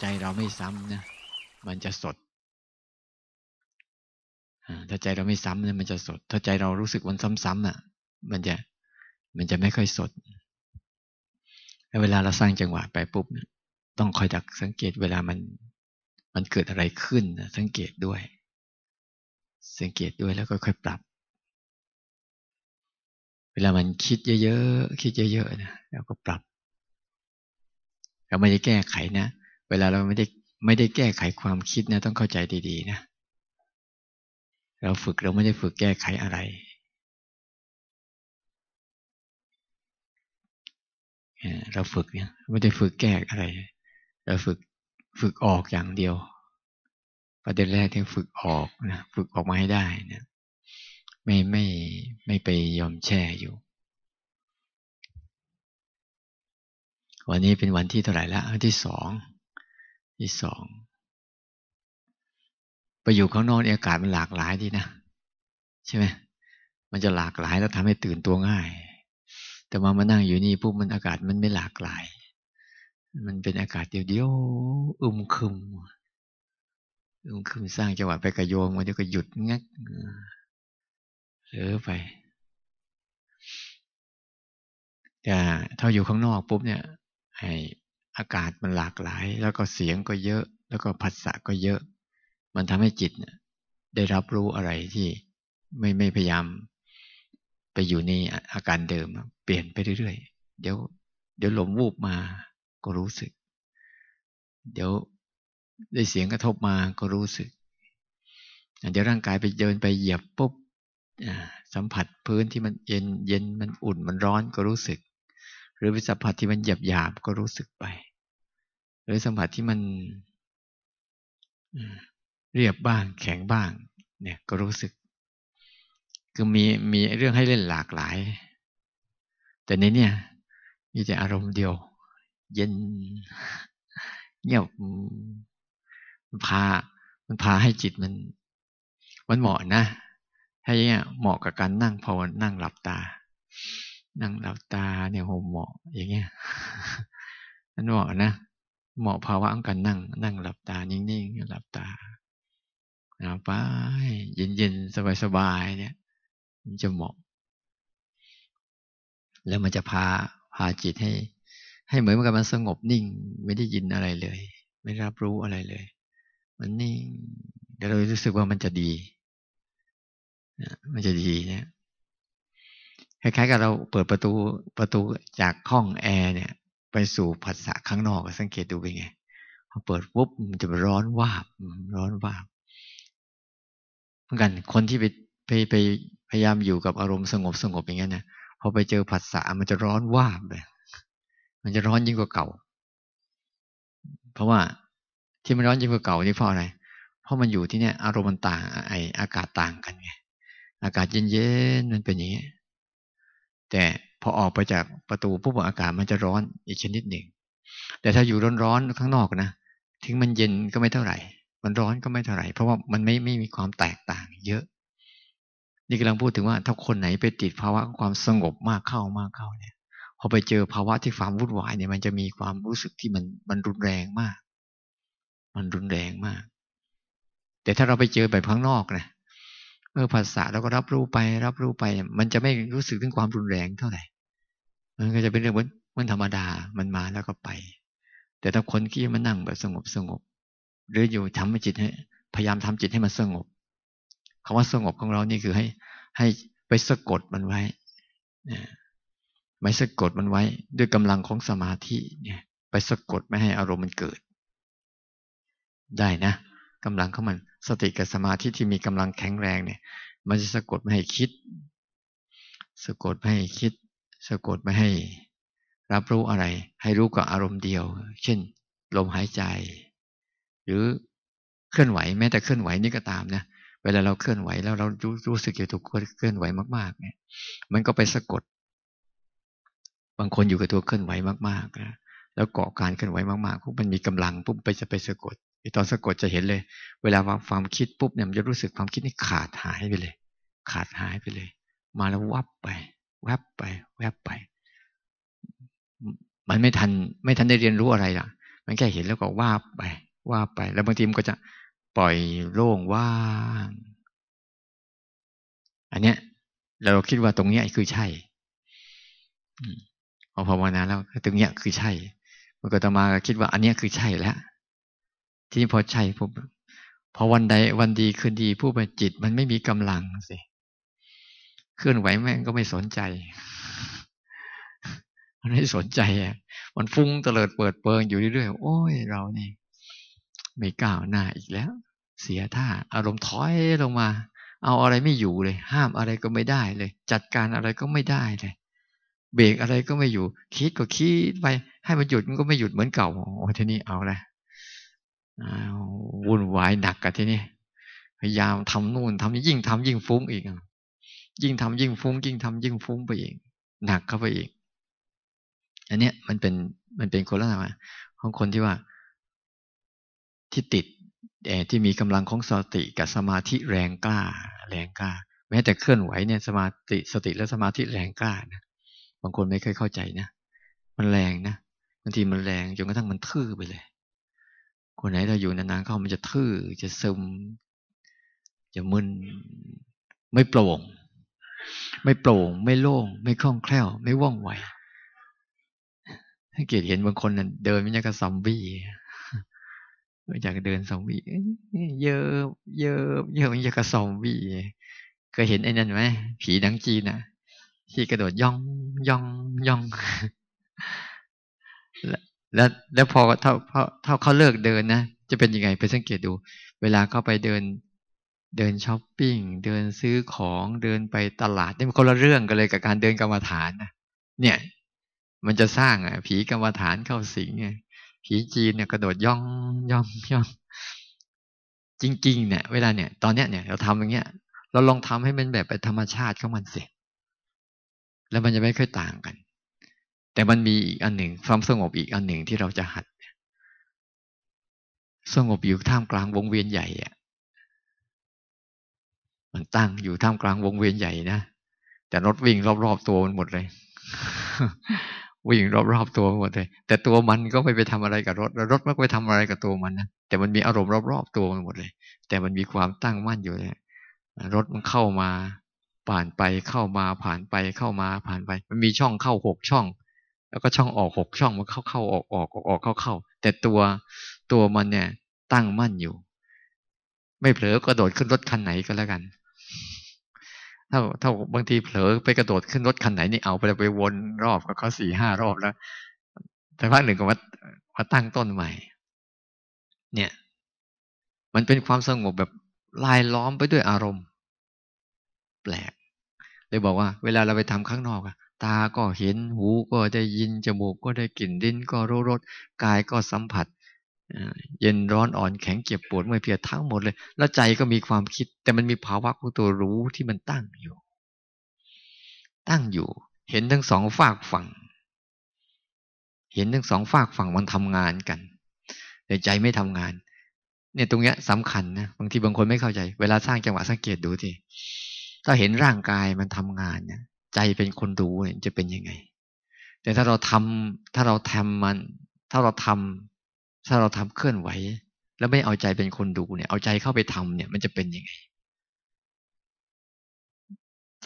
ใจเราไม่ซ้ำนะ มันจะสดถ้าใจเราไม่ซ้ำเนี่ย มันจะสด ถ้าใจเรารู้สึกมันซ้ำๆอ่ะ มันจะ มันจะไม่ค่อยสด แล้วเวลาเราสร้างจังหวะไปปุ๊บต้องคอยดักสังเกตเวลา มัน มันเกิดอะไรขึ้นสังเกตด้วย สังเกตด้วย แล้วก็ค่อยปรับ เวลามันคิดเยอะๆ คิดเยอะๆนะ แล้วก็ปรับ เราไม่ได้แก้ไขนะเวลาเราไม่ได้ไม่ได้แก้ไขความคิดนะต้องเข้าใจดีๆ นะ เราฝึกเราไม่ได้ฝึกแก้ไขอะไรเราฝึกเนี่ยไม่ได้ฝึกแก้อะไร เราฝึกฝึกออกอย่างเดียวประเด็นแรกที่ฝึกออกนะ ฝึกออกมาให้ได้นะไม่ไม่ไม่ไปยอมแช่อยู่ วันนี้เป็นวันที่เท่าไหร่ละที่สองที่สองไปอยู่ข้างนอกอากาศมันหลากหลายดีนะใช่ไหมมันจะหลากหลายแล้วทำให้ตื่นตัวง่าย แต่มามานั่งอยู่นี่ปุ๊บมันอากาศมันไม่หลากหลาย มันเป็นอากาศเดียวเดียวอึมครึมอึมครึมสร้างจังหวะไปกระโยง มันเดี๋ยวก็หยุดงักเออไปแต่ถ้าอยู่ข้างนอกปุ๊บเนี่ยไออากาศมันหลากหลาย แล้วก็เสียงก็เยอะ แล้วก็ผัสสะก็เยอะ มันทำให้จิตเนี่ยได้รับรู้อะไรที่ไม่ไม่พยายามไปอยู่ในอาการเดิม เปลี่ยนไปเรื่อยๆเดี๋ยวเดี๋ยวลมวูบมาก็รู้สึก เดี๋ยวได้เสียงกระทบมาก็รู้สึก เดี๋ยวร่างกายไปเดินไปเหยียบปุ๊บสัมผัสพื้นที่มันเย็นเย็นมันอุ่นมันร้อนก็รู้สึก หรือไปสัมผัสที่มันหยาบหยาบก็รู้สึกไปรือสัมผัสที่มันเรียบบ้างแข็งบ้าง เนี่ย ก็รู้สึก คือมีมีเรื่องให้เล่นหลากหลาย แต่ในเนี่ยมีแต่อารมณ์เดียว เย็นเงียบมันพา มันพาให้จิตมันมันเหมาะนะถ้าอย่างเงี้ยเหมาะกับการนั่งภาวนั่งหลับตา นั่งหลับตา เนี่ยโหเหมาะ อย่างเงี้ย มันเหมาะนะเหมาะภาวะของการนั่ง นั่งหลับตา นิ่งๆหลับตานาไป เย็นๆ สบายๆเนี่ย มันจะเหมาะ แล้วมันจะพาพาจิตให้ ให้เหมือนกับมันสงบนิ่ง ไม่ได้ยินอะไรเลย ไม่รับรู้อะไรเลย มันนิ่งเดี๋ยวเรารู้สึกว่ามันจะดีนะมันจะดีเนี่ยคล้ายๆกับเราเปิดประตูประตูจากห้องแอร์เนี่ยไปสู่ผัสสะข้างนอกสังเกตดูเป็นไงพอเปิดปุ๊บมันจะร้อนวาบร้อนวาบเหมือนกันคนที่ไปไปไปพยายามอยู่กับอารมณ์สงบสงบอย่างเงี้ยนะพอไปเจอผัสสะ มันจะร้อนวาบเลยมันจะร้อนยิ่งกว่าเก่า เพราะว่าที่มันร้อนยิ่งกว่าเก่านี่เพราะอะไรเพราะมันอยู่ที่เนี่ย อารมณ์มันต่างไออากาศต่างกันไงอากาศเย็นๆมันเป็นอย่างเงี้ยแต่พอออกไปจากประตูผู้บอากาศมันจะร้อนอีกชนิดหนึ่ง แต่ถ้าอยู่ร้อนๆข้างนอกนะ ถึงมันเย็นก็ไม่เท่าไหร่ มันร้อนก็ไม่เท่าไหร่ เพราะว่า มันไม่ไม่มีความแตกต่างเยอะ นี่กำลังพูดถึงว่าถ้าคนไหนไปติดภาวะความสงบมากเข้ามากเข้าเนี่ย พอไปเจอภาวะที่ความวุ่นวายเนี่ยมันจะมีความรู้สึกที่มันมันรุนแรงมาก มันรุนแรงมาก แต่ถ้าเราไปเจอแบบข้างนอกนะเอผัสสะเราก็รับรู้ไป รับรู้ไป มันจะไม่รู้สึกถึงความรุนแรงเท่าไหร่ มันก็จะเป็นเรื่องมันธรรมดา มันมาแล้วก็ไป แต่ถ้าคนที่มันนั่งแบบสงบสงบหรืออยู่ทำให้จิตให้พยายามทำจิตให้มันสงบ คำว่าสงบของเรานี่คือให้ให้ไปสะกดมันไว้ ไม่สะกดมันไว้ ด้วยกำลังของสมาธิ เนี่ย ไปสะกดไม่ให้อารมณ์มันเกิด ได้นะ กำลังของมันสติกับสมาธิที่มีกำลังแข็งแรงเนี่ย มันจะสะกดไม่ให้คิด สะกดไม่ให้คิดสะกดไม่ให้รับรู้อะไร ให้รู้กับอารมณ์เดียว เช่น ลมหายใจ หรือเคลื่อนไหว แม้แต่เคลื่อนไหวนี่ก็ตามนะเวลาเราเคลื่อนไหวแล้วเรารู้รู้สึกอยู่ถูกเคลื่อนไหวมากๆเนี่ยมันก็ไปสะกด บางคนอยู่กับตัวเคลื่อนไหวมากๆนะแล้วเกาะการเคลื่อนไหวมากๆพวกมันมีกำลังปุ๊บไปจะไปสะกดตอนสะกดจะเห็นเลย เวลาความคิดปุ๊บเนี่ยมันจะรู้สึกความคิดนี่ขาดหายไปเลย ขาดหายไปเลย มาแล้ววับไปแวบไป แวบไป มันไม่ทัน ไม่ทันได้เรียนรู้อะไรล่ะ มันแค่เห็นแล้วก็ว่าไปว่าไป แล้วบางทีมันก็จะปล่อยโล่งว่าง อันเนี้ย เราคิดว่าตรงเนี้ยคือใช่พอภาวนาแล้วตรงเนี้ยคือใช่ มันก็ตมาคิดว่าอันเนี้ยคือใช่แล้วทีนี้พอใช่ปุ๊บพอวันใดวันดีคืนดีผู้ฏปจิต มันไม่มีกำลังสิเคลื่อนไหวแม่งก็ไม่สนใจ มันไม่สนใจอ่ะ มันฟุ้งเตลิดเปิดเปิงอยู่เรื่อยๆโอ้ยเราเนี่ยไม่ก้าวหน้าอีกแล้ว เสียท่าอารมณ์ถอยลงมา เอาอะไรไม่อยู่เลย ห้ามอะไรก็ไม่ได้เลย จัดการอะไรก็ไม่ได้เลย เบรกอะไรก็ไม่อยู่ คิดก็คิดไปให้มันหยุดมันก็ไม่หยุดเหมือนเก่าโอ้ทีนี้เอาละวุ่นวายหนักกันทีนี้พยายามทำนู่นทำยิ่งทำยิ่งฟุ้งอีกยิ่งทำยิ่งฟุ้งยิ่งทำยิ่งฟุ้งไปอีกหนักเข้าไปอีก อันเนี้ยมันเป็นมันเป็นคนละนะของคนที่ว่าที่ติดที่มีกำลังของสติกับสมาธิแรงกล้า แรงกล้า แม้แต่เคลื่อนไหวเนี่ยสมาติสติและสมาธิแรงกล้านะบางคนไม่เคยเข้าใจนะมันแรงนะบางทีมันแรงจนกระทั่งมันทื่อไปเลยคนไหนเราอยู่นานๆ เข้ามันจะทื่อจะซึม จะมึนไม่โปร่งไม่โปร่ง ไม่โล่ง ไม่คล่องแคล่ว ไม่ว่องไวเกียรติเห็นบางคนนันเดินมันยังกับซอมบี้จากเดินซอมบี้เยอะเยอะเยอะมันยังกับซอมบี้เคยเห็นไอ้นั่นไหมผีดังจีนอ่ะ ที่กระโดดย่องย่องย่องแล้วแล้วพอเท่าเท่าเขาเลิกเดินนะจะเป็นยังไงไปสังเกตดู เวลาเข้าไปเดินเดินช้อปปิ้ง เดินซื้อของเดินไปตลาดนี่มันคนละเรื่องกันเลยกับการเดินกรรมฐานนะเนี่ย มันจะสร้างอ่ะผีกรรมฐานเข้าสิงไงผีจีนเนี่ยกระโดดย่องย่องย่องจริงๆเนี่ยเวลาเนี่ย ตอนเนี้ยเนี่ยเราทำอย่างเงี้ย เราลองทำให้มันแบบเป็นธรรมชาติของมันสิแล้วมันจะไม่ค่อยต่างกันแต่มันมีอีกอันหนึ่งความสงบอีกอันหนึ่งที่เราจะหัดสงบอยู่ท่ามกลางวงเวียนใหญ่อะมันตั้งอยู่ท่ามกลางวงเวียนใหญ่นะแต่รถวิ่งรอบๆตัวมันหมดเลย วิ่งรอบๆตัวหมดเลย แต่ตัวมันก็ไม่ไปทำอะไรกับรถรถไม่ไปทำอะไรกับตัวมันนะแต่มันมีอารมณ์รอบๆตัวมันหมดเลย แต่มันมีความตั้งมั่นอยู่เลยรถมันเข้ามาผ่านไปเข้ามาผ่านไปเข้ามาผ่านไป มันมีช่องเข้าหกช่องแล้วก็ช่องออกหกช่องมันเข้าเข้าออกออกออกออกเข้าเข้าแต่ตัวตัวมันเนี่ย ตั้งมั่นอยู่ ไม่เผลอกระโดดขึ้นรถคันไหนก็แล้วกันถ้าถ้าบางทีเผลอ ไปกระโดดขึ้นรถคันไหนนี่เอาไปไปวนรอบก็เขาสี่ห้ารอบแล้ว แต่ภาคหนึ่งก็มามาตั้งต้นใหม่ เนี่ย มันเป็นความสงบแบบลายล้อมไปด้วยอารมณ์ แปลก เลยบอกว่าเวลาเราไปทำข้างนอกอะตาก็เห็นหูก็ได้ยิน จมูกก็ได้กลิ่นดิ้นก็รู้รสกายก็สัมผัส เย็นร้อนอ่อนแข็งเก็บปวดเมื่อเพียทั้งหมดเลย แล้วใจก็มีความคิด แต่มันมีภาวะของตัวรู้ที่มันตั้งอยู่ ตั้งอยู่ เห็นทั้งสองฝากฝั่ง เห็นทั้งสองฝากฝั่งมันทำงานกันแต่ใจไม่ทำงานเนี่ยตรงเนี้ยสำคัญนะบางทีบางคนไม่เข้าใจเวลาสร้างจังหวะสังเกตดูทีถ้าเห็นร่างกายมันทำงานเนี่ยใจเป็นคนดูเนี่ยจะเป็นยังไง แต่ถ้าเราทำ ถ้าเราทำมัน ถ้าเราทำ ถ้าเราทำเคลื่อนไหว แล้วไม่เอาใจเป็นคนดูเนี่ยเอาใจเข้าไปทำ เนี่ย มันจะเป็นยังไง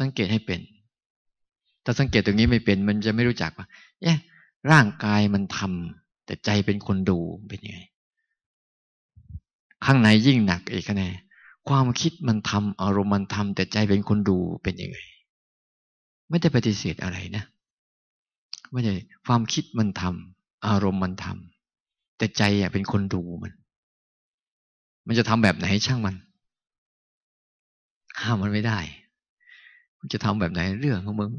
สังเกตให้เป็น ถ้าสังเกตตรงนี้ไม่เป็น มันจะไม่รู้จักว่าเอ๊ะร่างกายมันทำ แต่ใจเป็นคนดูเป็นยังไง ข้างในยิ่งหนักอีกแน่ความคิดมันทำ อารมณ์มันทำ แต่ใจเป็นคนดูเป็นยังไงไม่ได้ปฏิเสธอะไรนะไม่ใช่ความคิดมันทำอารมณ์มันทำแต่ใจอ่ะ เป็นคนดูมัน มันจะทำแบบไหนช่างมันห้ามมันไม่ได้มันจะทำแบบไหนเรื่องของมึง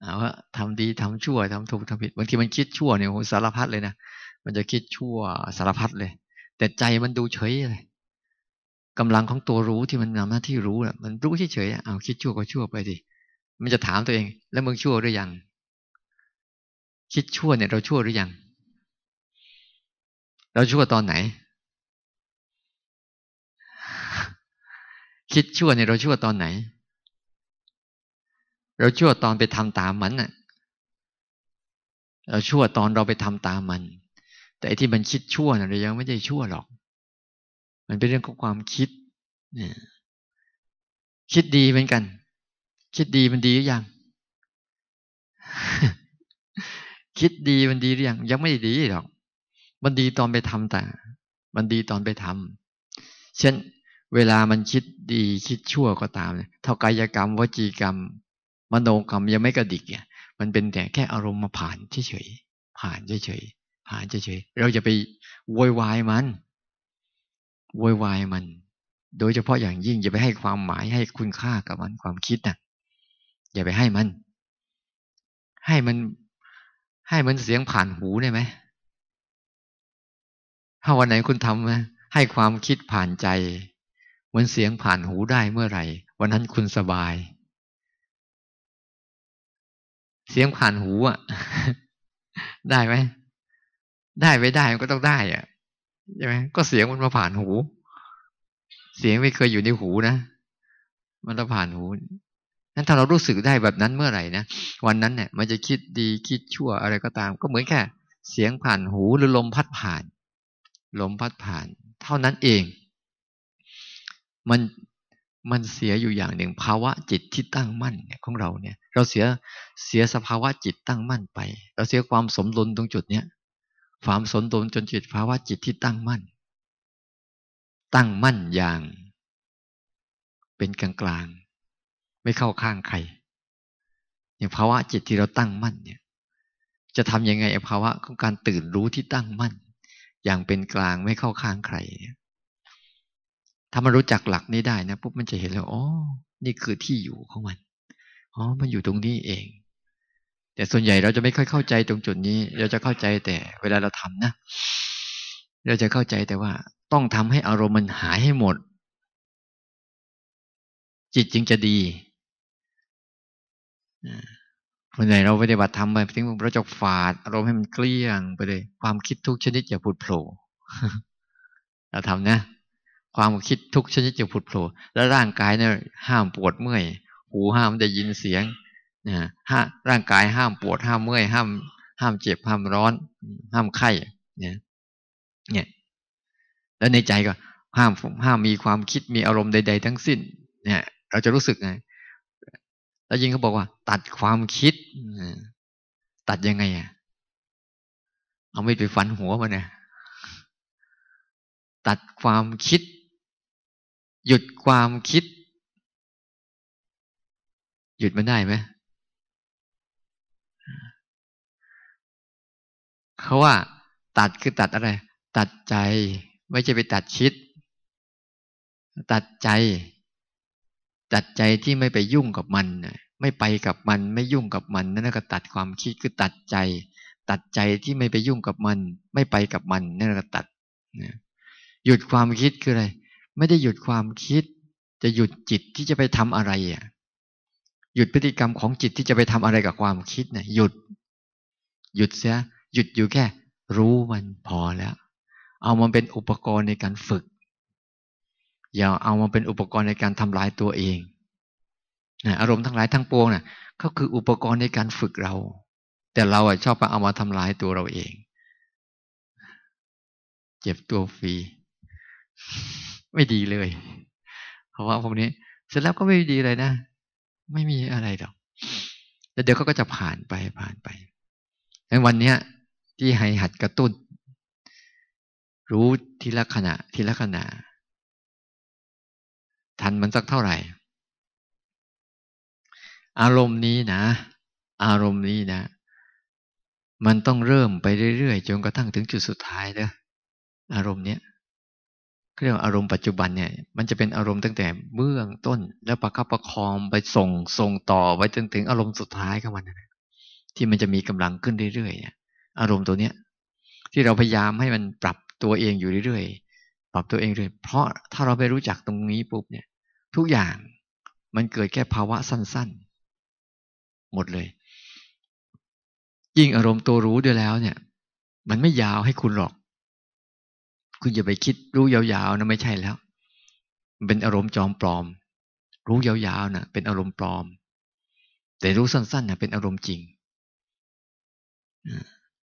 เอาว่าทำดีทำชั่วทำถูกทำผิดบางทีมันคิดชั่วเนี่ยสารพัดเลยนะมันจะคิดชั่วสารพัดเลย แต่ใจมันดูเฉยเลยกำลังของตัวรู้ที่มันทำหน้าที่รู้หละมันรู้เฉยๆเอาคิดชั่วก็ชั่วไปดิมันจะถามตัวเอง แล้วมึงชั่วหรือยัง คิดชั่วเนี่ยเราชั่วหรือยัง เราชั่วตอนไหน คิดชั่วเนี่ยเราชั่วตอนไหน เราชั่วตอนไปทำตามมันน่ะ เราชั่วตอนเราไปทำตามมัน แต่ที่มันคิดชั่วเนี่ยเรายังไม่ได้ชั่วหรอก มันเป็นเรื่องของความคิด เนี่ย คิดดีเหมือนกันคิดดีมันดีหรือยัง คิดดีมันดีหรือยัง ยังไม่ดีหรอก มันดีตอนไปทำแต่ มันดีตอนไปทำเช่นเวลามันคิดดีคิดชั่วก็ตามเนี่ย เท่ากายกรรม วจีกรรม มโนกรรมยังไม่กระดิกเนี่ย มันเป็นแต่แค่อารมณ์มาผ่านเฉยๆผ่านเฉยๆผ่านเฉยๆเราจะไปวอยวายมันวอยวายมัน โดยเฉพาะอย่างยิ่งอย่าไปให้ความหมายให้คุณค่ากับมันความคิดนะอย่าไปให้มัน ให้มัน ให้มันเสียงผ่านหูได้ไหมถ้าวันไหนคุณทำให้ความคิดผ่านใจเหมือนเสียงผ่านหูได้เมื่อไหร่ วันนั้นคุณสบาย เสียงผ่านหู อ่ะ ได้ไหม ได้ไม่ได้มันก็ต้องได้อ่ะใช่ไหมก็เสียงมันมาผ่านหู เสียงไม่เคยอยู่ในหูนะมันต้องผ่านหูั้นถ้าเรารู้สึกได้แบบนั้นเมื่อไหร่นะวันนั้นเนี่ยมันจะคิดดีคิดชั่วอะไรก็ตาม ก็เหมือนแค่ เสียงผ่านหูหรือลมพัดผ่านลมพัดผ่าน เท่านั้นเอง มันมันเสียอยู่อย่างหนึ่งภาวะจิตที่ตั้งมั่นเนี่ย ของเราเนี่ย เราเสียเสียสภาวะจิตตั้งมั่นไป เราเสียความสมดุลตรงจุดเนี้ยความสมดุลจนจิตภาวะจิตที่ตั้งมั่น ตั้งมั่นอย่างเป็นกลางกลางไม่เข้าข้างใครอย่างภาวะจิตที่เราตั้งมั่นเนี่ย จะทำยังไงไอ้ภาวะของการตื่นรู้ที่ตั้งมั่นอย่างเป็นกลางไม่เข้าข้างใครเนี่ยถ้ามันรู้จักหลักนี้ได้นะปุ๊บมันจะเห็นแล้วอ๋อ นี่คือที่อยู่ของมันอ๋อมันอยู่ตรงนี้เอง แต่ส่วนใหญ่เราจะไม่ค่อยเข้าใจตรงจุดนี้ เราจะเข้าใจแต่เวลาเราทำนะเราจะเข้าใจแต่ว่า ต้องทำให้อารมณ์มันหายให้หมด จิตจึงจะดีคนไหนเราปฏิบัติทำไปถึงเราจะฝาด อารมณ์ให้มันเกลี้ยงไปเลย ความคิดทุกชนิดอย่าผุดโผล่เราทำนะความคิดทุกชนิดอย่าผุดโผล่แล้วร่างกายเนี่ยห้ามปวดเมื่อย หูห้ามได้ยินเสียงนะฮะร่างกายห้ามปวด ห้ามเมื่อยห้าม ห้ามเจ็บห้ามร้อนห้ามไข้เนี่ยเนี่ย แล้วในใจก็ ห้ามห้ามมีความคิดมีอารมณ์ใดๆ ทั้งสิ้น เนี่ย เราจะรู้สึกไงแล้วยิ่งเขาบอกว่าตัดความคิด ตัดยังไงอ่ะเอาไม่ไปฟันหัวมันนยตัดความคิด หยุดความคิด หยุดมันได้ไหมเขาว่า ตัดคือตัดอะไร ตัดใจ ไม่ใช่ไปตัดคิด ตัดใจตัดใจที่ไม่ไปยุ่งกับมันนยไม่ไปกับมันไม่ยุ่งกับมัน นั่นก็ตัดความคิดคือตัดใจ ตัดใจที่ไม่ไปยุ่งกับมัน ไม่ไปกับมันนั่นก็ตัด หยุดความคิดคืออะไร ไม่ได้หยุดความคิด จะหยุดจิตที่จะไปทำอะไรอ่ะหยุดพฤติกรรมของจิตที่จะไปทำอะไรกับความคิดนี่ะหยุด หยุดเสียหยุดอยู่แค่ รู้มันพอแล้ว เอามันเป็นอุปกรณ์ในการฝึก อย่าเอามันเป็นอุปกรณ์ในการทำลายตัวเองอารมณ์ทั้งหลายทั้งปวงนะ่ะก็คืออุปกรณ์ในการฝึกเรา แต่เราอ่ะชอบไปเอามาทำลายตัวเราเอง เจ็บตัวฟรี ไม่ดีเลย เพราะว่าพวกนี้ เสร็จแล้วก็ไม่ดีเลยนะ ไม่มีอะไรหรอกแต่เดี๋ยวเขาก็จะผ่านไปผ่านไปในวันนี้ที่ให้หัดกระตุ้น รู้ทีละขณะ ทีละขณะ ทันมันสักเท่าไหร่อารมณ์นี้นะ อารมณ์นี้นะ มันต้องเริ่มไปเรื่อยๆ จนกระทั่งถึงจุดสุดท้ายเนะอารมณ์เนี้ยเรียกว่าอารมณ์ปัจจุบันเนี่ย มันจะเป็นอารมณ์ตั้งแต่เบื้องต้น แล้วประคับประคองไปส่งส่งต่อไปจนถึงอารมณ์สุดท้ายของมันนะที่มันจะมีกำลังขึ้นเรื่อยๆเนี่ยอารมณ์ตัวเนี้ย ที่เราพยายามให้มันปรับตัวเองอยู่เรื่อยๆปรับตัวเองเรื่อย เพราะถ้าเราไปรู้จักตรงนี้ปุ๊บเนี่ย ทุกอย่างมันเกิดแค่ภาวะสั้นหมดเลย ยิ่งอารมณ์ตัวรู้ด้วยแล้ว เนี่ย มันไม่ยาวให้คุณหรอก คุณอย่าไปคิดรู้ยาวๆนะไม่ใช่แล้วมันเป็นอารมณ์จอมปลอม รู้ยาวๆนะ่ะ เป็นอารมณ์ปลอม แต่รู้สั้น ๆนะ่ะเป็นอารมณ์จริง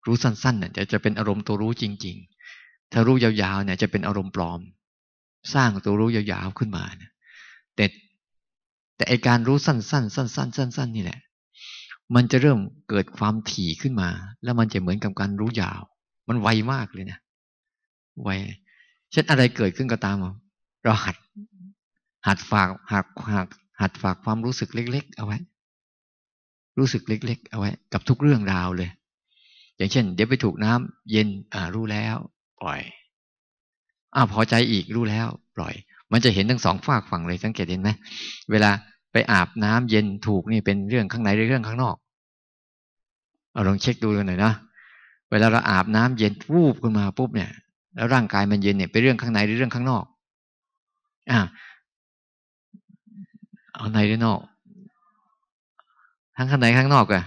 รู้สั้นๆนะ่ะจะจะเป็นอารมณ์ตัวรู้จริงๆ ถ้ารู้ยาวๆเนี่ยจะเป็นอารมณ์ปลอม สร้างตัวรู้ยาวๆขึ้นมานะแต่แต่ไอการรู้สั้นๆสั้นๆสั้นๆนี่แหละมันจะเริ่มเกิดความถี่ขึ้นมา แล้วมันจะเหมือนกับการรู้ยาว มันไวมากเลยนะไวเช่นอะไรเกิดขึ้นก็ตาม เราหัด หัดฝากหักหัดหัดฝากความรู้สึกเล็ก ๆ เอาไว้ รู้สึกเล็กๆเอาไว้ กับทุกเรื่องราวเลย อย่างเช่นเดี๋ยวไปถูกน้ำ เย็นอ่า รู้แล้วปล่อยอ่าพอใจอีกรู้แล้ว ปล่อย มันจะเห็นทั้งสองฝากฝั่งเลยสังเกตเห็นไหมเวลาไปอาบน้ำเย็นถูกนี่เป็นเรื่องข้างในหรือเรื่องข้างนอก เอาลองเช็คดูกันหน่อยนะเวลาเราอาบน้ำเย็นวูบขึ้นมาปุ๊บเนี่ย แล้วร่างกายมันเย็นเนี่ย เป็นเรื่องข้างในหรือเรื่องข้างนอก อ่าเอาในหรือนอก ทั้งข้างในข้างนอกอะ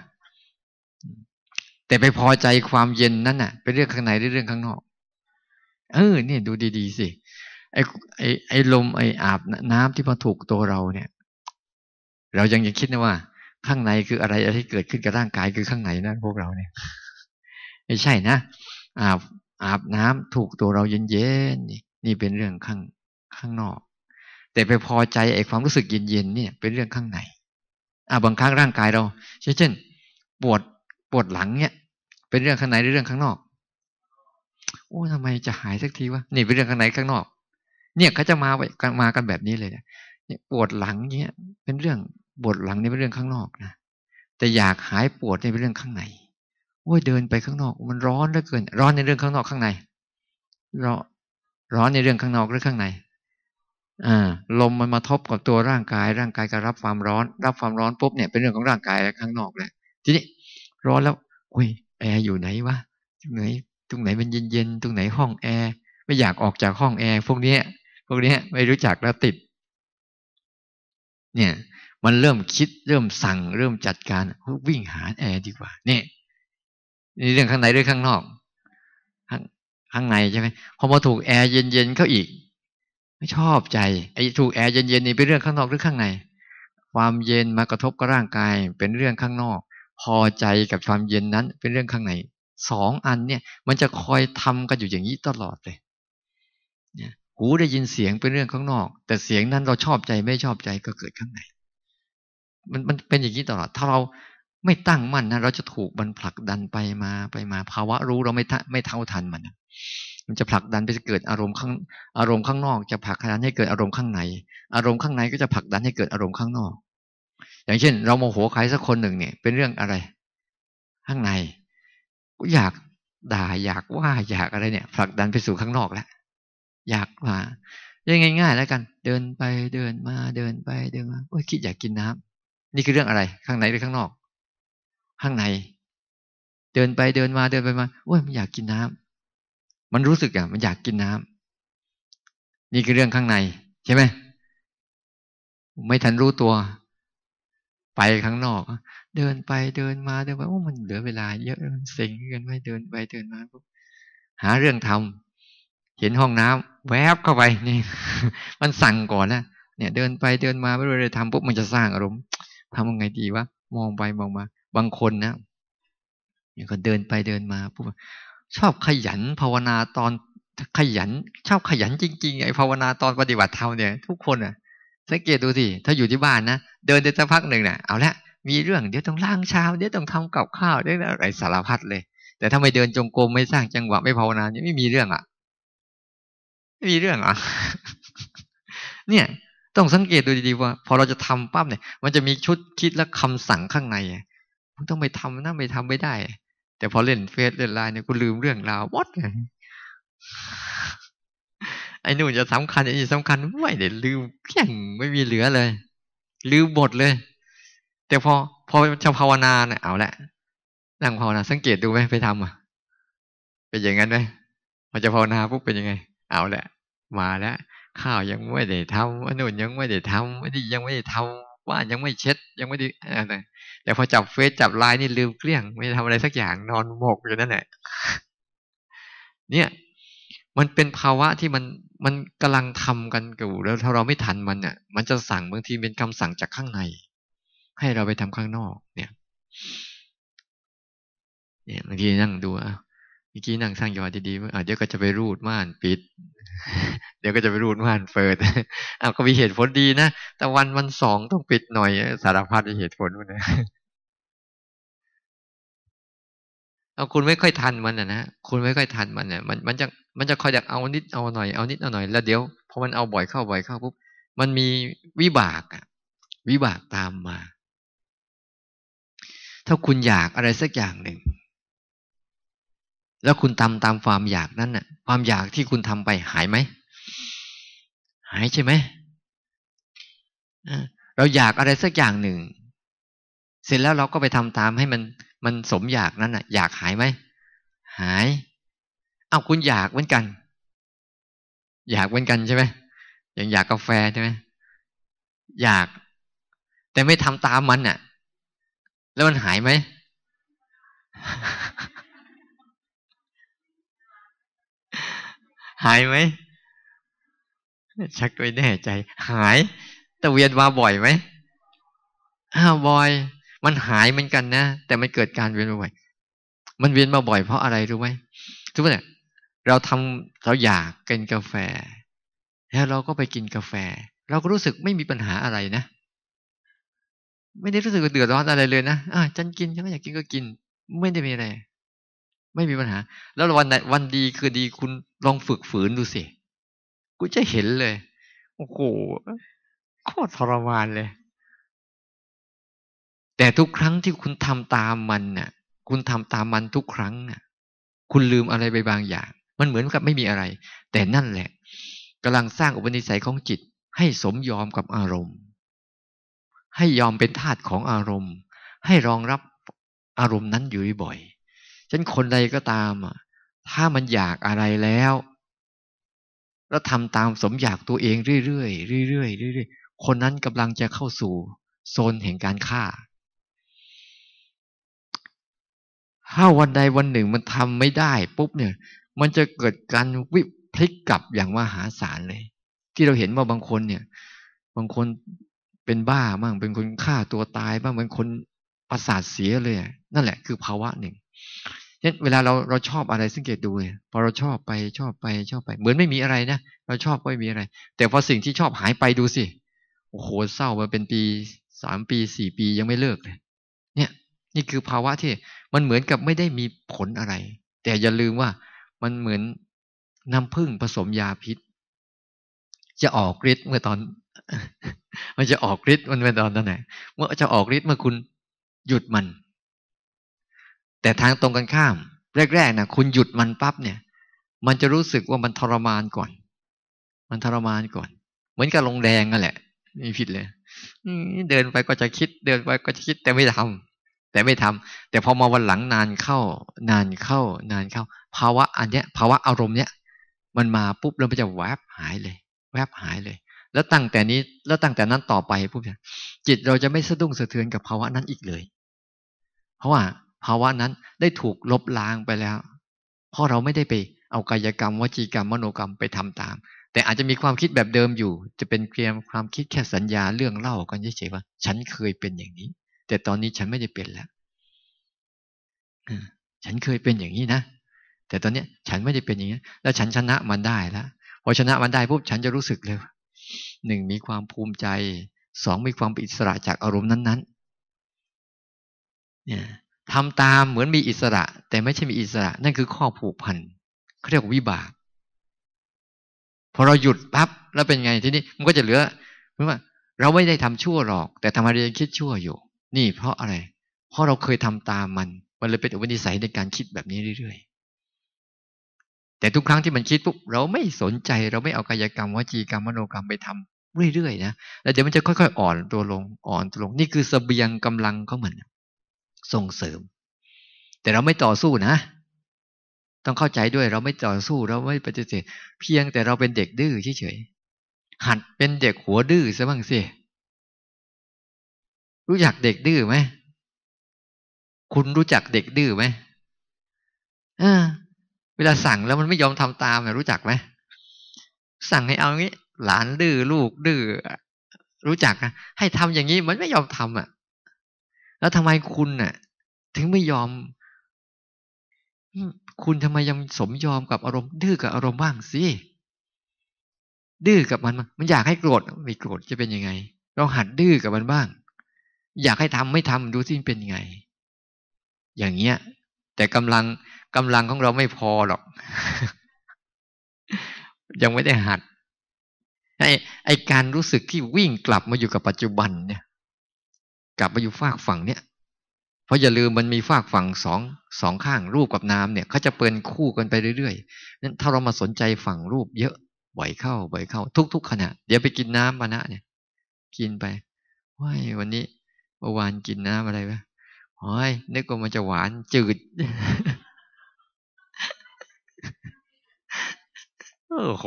แต่ไปพอใจความเย็นนั่นน่ะ เป็นเรื่องข้างในหรือเรื่องข้างนอก เออเนี่ยดูดีๆสิไอ้ไอ้ไอ้ลมไอ้อาบน้ำที่มาถูกตัวเราเนี่ยเรายังยังคิดนะว่า ข้างในคืออะไรอะไรที่เกิดขึ้นกับร่างกายคือข้างในนะพวกเราเนี่ยไม่ใช่นะอาบอาบน้ำถูกตัวเราเย็นเย็นนี่นี่เป็นเรื่องข้างข้างนอก แต่ไปพอใจไอ้ความรู้สึกเย็นเย็นเนี่ยเป็นเรื่องข้างในอ่าบางครั้งร่างกายเราเช่นเช่น ปวดปวดหลังเนี่ย เป็นเรื่องข้างในหรือเรื่องข้างนอกโอ้ทำไมจะหายสักทีวะนี่เป็นเรื่องข้างในข้างนอก เนี่ยเขาจะมาไปมากันแบบนี้เลยเนี่ย ปวดหลังเนี่ยเป็นเรื่องปวดหลังนี่เป็นเรื่องข้างนอกนะแต่อยากหายปวดนี่เป็นเรื่องข้างในโอ้ยเดินไปข้างนอก มันร้อนเหลือเกิน ร้อนในเรื่องข้างนอกข้างในร้อนร้อนในเรื่องข้างนอกหรือข้างใน อ่าลมมันมาทบกับตัวร่างกาย ร่างกายก็รับความร้อน รับความร้อนปุ๊บเนี่ยเป็นเรื่องของร่างกายและข้างนอกแหละทีนี้ ร้อนแล้วอุ้ยแอร์อยู่ไหนวะตรงไหนตรงไหนมันเย็นๆตรงไหนห้องแอร์ไม่อยากออกจากห้องแอร์พวกนี้พวกนี้ไม่รู้จักแล้วติดเนี่ยมันเริ่มคิดเริ่มสั่งเริ่มจัดการ วิ่งหาแอร์ดีกว่านี่นี่เรื่องข้างในเรื่องข้างนอก ข้างข้างในใช่ไหมพอมาถูกแอร์เย็นๆ เขาอีก ไม่ชอบใจไอ้ถูกแอร์เย็นๆนี่เป็นเรื่องข้างนอก หรือข้างใน ความเย็นมากระทบกับร่างกายเป็นเรื่องข้างนอก พอใจกับความเย็นนั้นเป็นเรื่องข้างในสองอันเนี่ย มันจะคอยทำกันอยู่อย่างนี้ตลอดเลยหูได้ยินเสียงเป็นเรื่องข้างนอก แต่เสียงนั้นเราชอบใจไม่ชอบใจก็เกิดข้างในมันมันเป็นอย่างนี้ตลอด ถ้าเราไม่ตั้งมั่นนะ เราจะถูกมันผลักดันไปมาไปมาภาวะรู้เราไม่ไม่เท่าทันมัน มันจะผลักดันไปเกิดอารมณ์ข้างอารมณ์ข้างนอกจะผลักดันให้เกิดอารมณ์ข้างใน อารมณ์ข้างในก็จะผลักดันให้เกิดอารมณ์ข้างนอก อย่างเช่น เราโมโหใครสักคนหนึ่งเนี่ย เป็นเรื่องอะไร ข้างในก็อยากด่า อยากว่า อยากอะไรเนี่ย ผลักดันไปสู่ข้างนอกแล้วอยากมายังง่ายๆแล้วกัน เดินไปเดินมาเดินไปเดินมา โอ้ยคิด อยากกินน้ำนี่คือเรื่องอะไร ข้างในหรือข้างนอก ข้างใน เดินไปเดินมาเดินไปมาโอ้ยมันอยากกินน้ำ มันรู้สึกอ่ะมันอยากกินน้ำ นี่คือเรื่องข้างใน ใช่ไหมไม่ทันรู้ตัว ไปข้างนอกเดินไปเดินมาเดินไปโอ้มันเหลือเวลา เยอะมันเงกันไม่เดินไป เดินมาหาเรื่องทำ เห็นห้องน้ำ แวบเข้าไปนี่ มันสั่งก่อนนะเนี่ย เดินไปเดินมาไม่รู้เลยทำปุ๊บมันจะสร้างอารมณ์ทำยังไงดีวะมองไปมองมา บางคนนะอย่างคนเดินไปเดินมาพูดชอบขยัน ภาวนาตอน ขยัน ชอบขยันจริงๆ ไอ้ภาวนาตอนปฏิบัติธรรมเนี่ยทุกคนอ่ะสังเกตดูสิถ้าอยู่ที่บ้านนะเดินไปสักพักหนึ่งเนะ่ะเอาละมีเรื่องเดี๋ยวต้องล้างชามเดี๋ยวต้องทำกับข้าวเดี๋ยวอะไรสารพัดเลย แต่ถ้าไม่เดินจงกรมไม่สร้างจังหวะไม่ภาวนาเนี่ยไม่มีเรื่องอ่ะไม่มีเรื่องอ่ะเนี่ยต้องสังเกตดูดีๆว่า พอเราจะทำปั๊บเนี่ยมันจะมีชุดคิดและคำสั่งข้างในมันต้องไปทำนะไม่ทำไม่ได้ แต่พอเล่นเฟซเล่นไลน์เนี่ยกูลืมเรื่องราววัดไยไอ้นู่นจะสำคัญไอ้นี่สำคัญไม่เดี๋ยลืมเพี้ยงไม่มีเหลือเลย ลืมบดเลย แต่พอพอจะภาวนาเนี่ยเอาละ นั่งภาวนาสังเกตดูไหมไปทำอ่ะเป็นอย่างนั้นไหมพอจะภาวนาปุ๊บเป็นยังไง เอาละ มาแล้วข้าวยังไม่ได้ทำอนุูนยังไม่ได้ทำนี้ยังไม่ได้ทำว่านยังไม่เช็ด ยังไม่ได้อะไรแต่พอจับเฟซจับไลน์นี่ลืมเกลี้ยง ไม่ทำอะไรสักอย่างนอนหมกอยู่นั่นแหละเนี่ย มันเป็นภาวะที่มันมันกำลังทำกันอยู่แล้วถ้าเราไม่ทันมันเนี่ย มันจะสั่งบางทีเป็นคำสั่งจากข้างใน ให้เราไปทำข้างนอก เนี่ยเนี่ยบางทีนั่งดูอ่ะเมื่อกี้นั่งสร้างจังหวะดีๆว่าเดี๋ยวก็จะไปรูดม่านปิด เดี๋ยวก็จะไปรูดม่านเปิดอ้าวก็มีเหตุผลดีนะ แต่วันวันสองต้องปิดหน่อยสารพัดเหตุผลมันนะเอาคุณไม่ค่อยทันมันนะนะ คุณไม่ค่อยทันมันเนี่ยมัน มันจะมันจะคอยอยากเอานิดเอาหน่อยเอานิดเอาหน่อยแล้วเดี๋ยวพอมันเอาบ่อยเข้าบ่อยเข้าปุ๊บมันมีวิบากอะวิบากตามมา ถ้าคุณอยากอะไรสักอย่างหนึ่งแล้วคุณทำตามความอยากนั้นน่ะ ความอยากที่คุณทำไปหายไหมหายใช่ไหมเราอยากอะไรสักอย่างหนึ่ง เสร็จแล้วเราก็ไปทำตามให้มัน มันสมอยากนั้นน่ะ อยากหายไหมหายเอาคุณอยากเหมือนกัน อยากเหมือนกันใช่ไหมอย่างอยากกาแฟใช่ไหม อยากแต่ไม่ทำตามมันน่ะ แล้วมันหายไหมหายไหมชักไม่แน่ใจ หาย แต่เวียนมาบ่อยไหมอ้าวบ่อย มันหายเหมือนกันนะแต่มันเกิดการเวียนมาบ่อย มันเวียนมาบ่อยเพราะอะไรรู้ไหมทุกคนเนี่ยเราทำเราอยากกินกาแฟ แล้วเราก็ไปกินกาแฟ เราก็รู้สึกไม่มีปัญหาอะไรนะ ไม่ได้รู้สึกเดือดร้อนอะไรเลยนะอ่าฉันกินฉันไม่อยากกินก็กินไม่ได้มีอะไรไม่มีปัญหา แล้ววันไหนวันดีคือดีคุณลองฝึกฝืนดูสิคุณจะเห็นเลยโอ้โหโคตรทรมานเลย แต่ทุกครั้งที่คุณทำตามมันน่ะ คุณทำตามมันทุกครั้งน่ะ คุณลืมอะไรไปบางอย่าง มันเหมือนกับไม่มีอะไร แต่นั่นแหละกำลังสร้างอุปนิสัยของจิต ให้สมยอมกับอารมณ์ ให้ยอมเป็นทาสของอารมณ์ ให้รองรับอารมณ์นั้นอยู่บ่อยฉันคนใดก็ตามอ่ะ ถ้ามันอยากอะไรแล้ว แล้วทำตามสมอยากตัวเองเรื่อยๆเรื่อยๆเรื่อยๆ คนนั้นกำลังจะเข้าสู่โซนแห่งการฆ่า ถ้าวันใดวันหนึ่งมันทำไม่ได้ปุ๊บเนี่ย มันจะเกิดการวิพลิกกลับอย่างมหาศาลเลย ที่เราเห็นว่าบางคนเนี่ย บางคนเป็นบ้ามั่ง เป็นคนฆ่าตัวตายบ้างเป็นคนประสาทเสียเลย นั่นแหละคือภาวะหนึ่งเ่เวลาเราเราชอบอะไรสังเกตดูเนี่ยพอเราชอบไปชอบไปชอบไป เหมือนไม่มีอะไรนะเราชอบก็ไม่มีอะไร แต่พอสิ่งที่ชอบหายไปดูสิโอ้โหเศร้ามาเป็นปีสามปีสี่ปียังไม่เลิกเลยเนี่ย นี่คือภาวะที่ มันเหมือนกับไม่ได้มีผลอะไร แต่อย่าลืมว่ามันเหมือนน้ำผึ้งผสมยาพิษ จะออกฤทธิ์เมื่อตอน มันจะออกฤทธิ์มันเป็นตอนตอนไหนเมื่อจะออกฤทธิ์เมื่อคุณหยุดมันแต่ทางตรงกันข้าม แรกๆนะคุณหยุดมันปั๊บเนี่ย มันจะรู้สึกว่ามันทรมานก่อน มันทรมานก่อน เหมือนกับลงแดงนั่นแหละไม่ผิดเลยเดินไปก็จะคิด เดินไปก็จะคิดแต่ไม่ทำ แต่ไม่ทำ แต่พอมาวันหลังนานเข้า นานเข้านานเข้าภาวะอันเนี้ย ภาวะอารมณ์เนี้ย มันมาปุ๊บแล้วมันจะแวบหายเลย แวบหายเลย แล้วตั้งแต่นี้แล้วตั้งแต่นั้นต่อไปพวกนี้จิตเราจะไม่สะดุ้งสะเทือนกับภาวะนั้นอีกเลย เพราะว่าภาวะนั้นได้ถูกลบล้างไปแล้ว เพราะเราไม่ได้ไปเอากายกรรมวจีกรรม มโนกรรมไปทำตาม แต่อาจจะมีความคิดแบบเดิมอยู่ จะเป็นเพียงความคิดแค่สัญญาเรื่องเล่ากันเฉยๆว่า ฉันเคยเป็นอย่างนี้ แต่ตอนนี้ฉันไม่ได้เป็นแล้วฉันเคยเป็นอย่างนี้นะ แต่ตอนนี้ฉันไม่ได้เป็นอย่างนี้ แล้วฉันชนะมันได้แล้วพอชนะมันได้ปุ๊บฉันจะรู้สึกเลยหนึ่งมีความภูมิใจสองมีความอิสระจากอารมณ์นั้นๆเนี่ยทำตามเหมือนมีอิสระ แต่ไม่ใช่มีอิสระ นั่นคือข้อผูกพันเขาเรียกวิบาก พอเราหยุดปั๊บแล้วเป็นไงทีนี้มันก็จะเหลือไม่าว่าเราไม่ได้ทำชั่วหรอก แต่ทำไมเรายังคิดชั่วอยู่ นี่เพราะอะไร เพราะเราเคยทำตามมัน มันเลยเป็นอุปนิสัยในการคิดแบบนี้เรื่อยๆแต่ทุกครั้งที่มันคิดปุ๊บเราไม่สนใจเราไม่เอากายกรรมวจีกรรมมโนกรรมไปทำเรื่อยๆนะแล้วเดี๋ยวมันจะค่อยๆอ่อนตัวลงอ่อนตัวลงนี่คือสเสบียงกำลังเขาเหมือนส่งเสริม แต่เราไม่ต่อสู้นะ ต้องเข้าใจด้วยเราไม่ต่อสู้เราไม่ปฏิเสธเพียงแต่เราเป็นเด็กดื้อเฉยๆหัดเป็นเด็กหัวดื้อซะบ้างสิรู้จักเด็กดื้อไหมคุณรู้จักเด็กดื้อไหมเออเวลาสั่งแล้วมันไม่ยอมทำตามเนี่ยรู้จักไหมสั่งให้เอางี้ หลานดื้อลูกดื้อรู้จักนะให้ทำอย่างนี้มันไม่ยอมทำอ่ะแล้วทำไมคุณน่ะ ถึงไม่ยอม คุณทำไมยังสมยอมกับอารมณ์ ดื้อกับอารมณ์บ้างสิดื้อกับมัน มันอยากให้โกรธไม่โกรธจะเป็นยังไงเราหัดดื้อกับมันบ้าง อยากให้ทำไม่ทำดูสิเป็นยังไง อย่างเงี้ยแต่กำลังกำลังของเราไม่พอหรอก ยังไม่ได้หัดไอ้ไอการรู้สึกที่วิ่งกลับมาอยู่กับปัจจุบันเนี่ยกลับมาอยู่ฝากฝั่งเนี่ย เพราะอย่าลืมมันมีฝากฝั่งสองสองข้างรูปกับนาเนี่ยเขาจะเปินคู่กันไปเรื่อยๆ นั้นถ้าเรามาสนใจฝั่งรูปเยอะบ่อยเข้าบ่อยเข้าทุก ๆขณะ เดี๋ยวไปกินน้ำมานะเนี่ย กินไปว้ายวันนี้เมื่อวานกินน้ำอะไรไะโอ้ยนึกว่ามันจะหวานจืดโอ้โห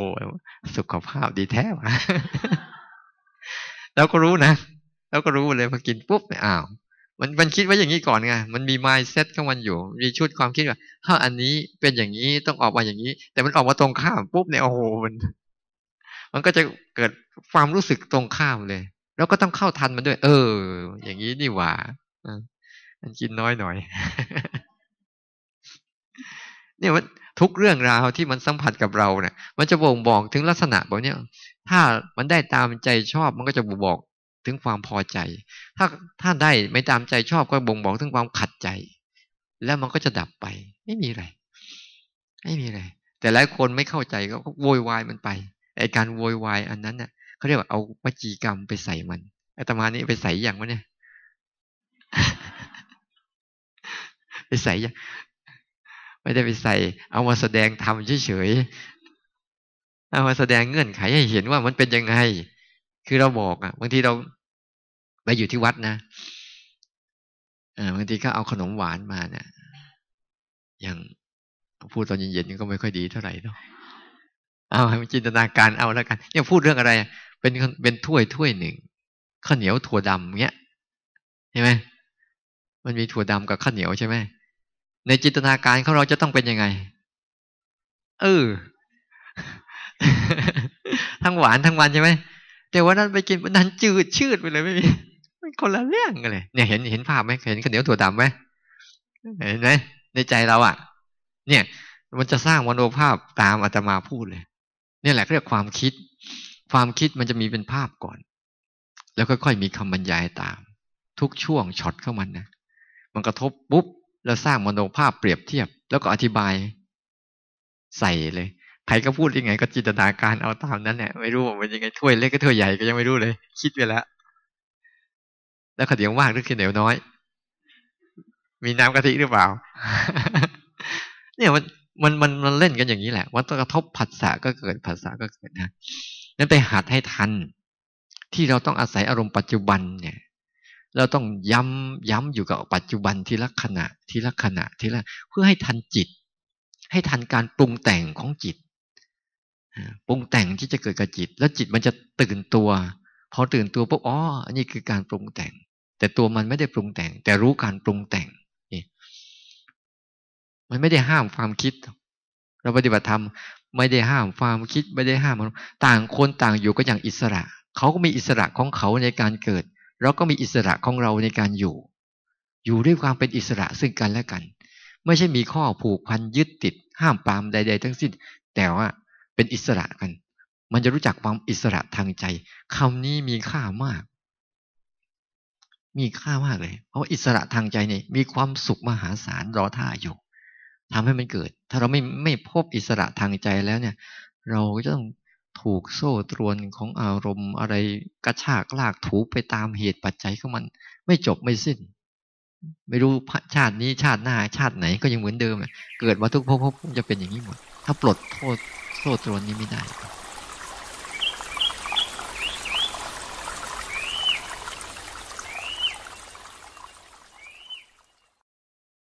สุขภาพดีแท้วะเราก็รู้นะแล้วก็รู้เลยพอกินปุ๊บอ้าวมันมันคิดไว้อย่างนี้ก่อนไงมันมีมายเซ็ตของมันอยู่มีชุดความคิดว่าถ้าอันนี้เป็นอย่างนี้ต้องออกมาอย่างนี้ แต่มันออกมาตรงข้ามปุ๊บเนี่ยโอ้โหมัน มันก็จะเกิดความรู้สึกตรงข้ามเลย แล้วก็ต้องเข้าทันมันด้วย เออ อย่างนี้นี่หว่าอันกินน้อยหน่อย เนี่ยมันทุกเรื่องราวที่มันสัมผัสกับเราเนี่ยมันจะบ่งบอกถึงลักษณะแบบนี้ถ้า มันได้ตามใจชอบมันก็จะบ่งบอกถึงความพอใจ ถ้าถ้าได้ไม่ตามใจชอบก็บ่งบอกถึงความขัดใจ แล้วมันก็จะดับไป ไม่มีอะไร ไม่มีอะไร แต่หลายคนไม่เข้าใจก็โวยวายมันไป ไอการโวยวาย อันนั้นเนี่ยเขาเรียกว่าเอาวจีกรรมไปใส่มันไอตมานี้ไปใส่อย่างวะเนี่ย ไปใส่ยังไม่ได้ไปใส่ เอามาแสดงทำเฉยๆเอามาแสดงเงื่อนไขให้เห็นว่ามันเป็นยังไงคือเราบอกอ่ะบางทีเราไปอยู่ที่วัดนะอ่าบางทีก็เอาขนมหวานมาเนะี่ยอย่างพูดตอนเย็นๆก็ไม่ค่อยดีเท่าไหร่เนาะเอาให้มันจินตนาการเอาแล้วกันนย่ยงพูดเรื่องอะไร เป็นเป็นถ้วยถ้วยหนึ่ง ข้าวเหนียวถั่วดำเงี้ยใช่ไหมมันมีถั่วดำกับข้าวเหนียวใช่ไหมในจินตนาการของเราจะต้องเป็นยังไงเออทั้งหวานทั้งวันใช่ไหมแต่วันนั้นไปกินวันนั้นจืดชืดไปเลยไม่มีมันคนละเรื่องกันเลย เนี่ยเห็นเห็นภาพไหมเห็นข้าวเหนียวถั่วดำไหมเห็นไหมในใจเราอ่ะ เนี่ย มันจะสร้างมโนภาพตามอาตมาพูดเลย เนี่ยแหละเรียกความคิด ความคิดมันจะมีเป็นภาพก่อน แล้วค่อยๆมีคำบรรยายตาม ทุกช่วงช็อตเข้ามันนะมันกระทบปุ๊บแล้วสร้างมโนภาพเปรียบเทียบ แล้วก็อธิบาย ใส่เลยใครก็พูดยังไง ก็จินตนาการเอาตามนั้นแหละไม่รู้ว่ามันยังไงถ้วยเล็กก็ถ้วยใหญ่ก็ยังไม่รู้เลยคิดไปแล้ว แล้วขดาวเหียวมากหรือข้เหนียวน้อย มีน้ำกะทิหรือเปล่าเนี่ยมันมันมันมันเล่นกันอย่างนี้แหละวันกระทบผัสสะก็เกิดผัสสะก็เกิดนะ นั่นไปหัดให้ทันที่เราต้องอาศัยอารมณ์ปัจจุบันเนี่ย เราต้องย้ำย้ำอยู่กับปัจจุบันทีละขณะทีละขณะทีละ เพื่อให้ทันจิตให้ทันการปรุงแต่งของจิตปรุงแต่งที่จะเกิดกับจิต แล้วจิตมันจะตื่นตัวพอตื่นตัวปุ๊บอ๋ออันนี้คือการปรุงแต่ง แต่ตัวมันไม่ได้ปรุงแต่ง แต่รู้การปรุงแต่งนี่ มันไม่ได้ห้ามความคิด เราปฏิบัติธรรม ไม่ได้ห้ามความคิด ไม่ได้ห้ามต่างคนต่างอยู่ก็อย่างอิสระเขาก็มีอิสระของเขาในการเกิดเราก็มีอิสระของเราในการอยู่ อยู่ด้วยความเป็นอิสระซึ่งกันและกัน ไม่ใช่มีข้อผูกพันยึดติด ห้ามปามใด ๆ ทั้งสิ้นแต่ว่าเป็นอิสระกัน มันจะรู้จักความอิสระทางใจ คำนี้มีค่ามาก มีค่ามากเลย เพราะอิสระทางใจเนี่ย มีความสุขมหาศาลรอท่าอยู่ทำให้มันเกิด ถ้าเราไม่ไม่พบอิสระทางใจแล้วเนี่ย เราจะต้องถูกโซ่ตรวนของอารมณ์อะไรกระชากลากถูไปตามเหตุปัจจัยของมัน ไม่จบไม่สิ้น ไม่รู้ชาตินี้ชาติหน้าชาติไหน ก็ยังเหมือนเดิม เกิดมาทุกภพจะเป็นอย่างนี้หมด ถ้าปลดโทษそうとろに見ない